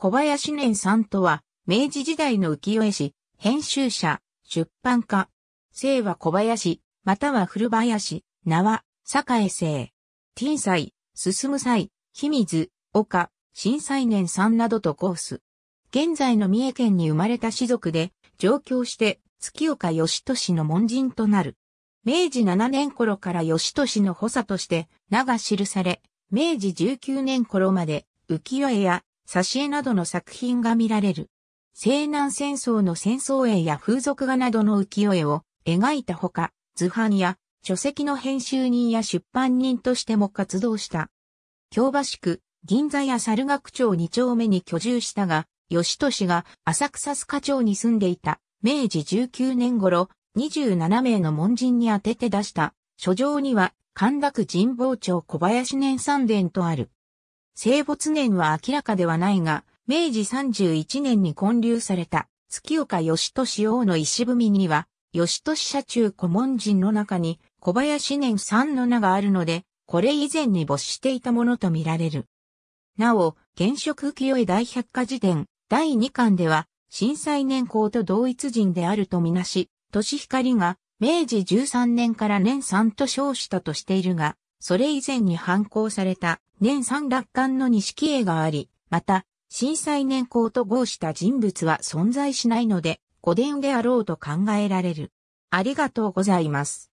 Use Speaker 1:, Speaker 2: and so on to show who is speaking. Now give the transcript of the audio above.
Speaker 1: 小林年さんとは、明治時代の浮世絵師、編集者、出版家。姓は小林、または古林、名は、江姓。天才、進む際、秘水、岡、新災年さんなどとコース。現在の三重県に生まれた士族で、上京して、月岡義俊の門人となる。明治7年頃から義俊の補佐として名が記され、明治19年頃まで浮世絵や挿絵などの作品が見られる。西南戦争の戦争絵や風俗画などの浮世絵を描いたほか、図版や書籍の編集人や出版人としても活動した。京橋区、銀座や猿楽町二丁目に居住したが、吉利が浅草須賀町に住んでいた明治19年頃、27名の門人に当てて出した書状には神楽神保町小林年三殿とある。生没年は明らかではないが、明治31年に建立された月岡義俊王の石踏みには、義俊社中古文人の中に小林年三の名があるので、これ以前に没していたものとみられる。なお、現職清江大百科事典第2巻では、震災年功と同一人であるとみなし、年光が明治13年から年3と称したとしているが、それ以前に反抗された年三楽観の錦絵があり、また、震災年功と合した人物は存在しないので、古伝であろうと考えられる。ありがとうございます。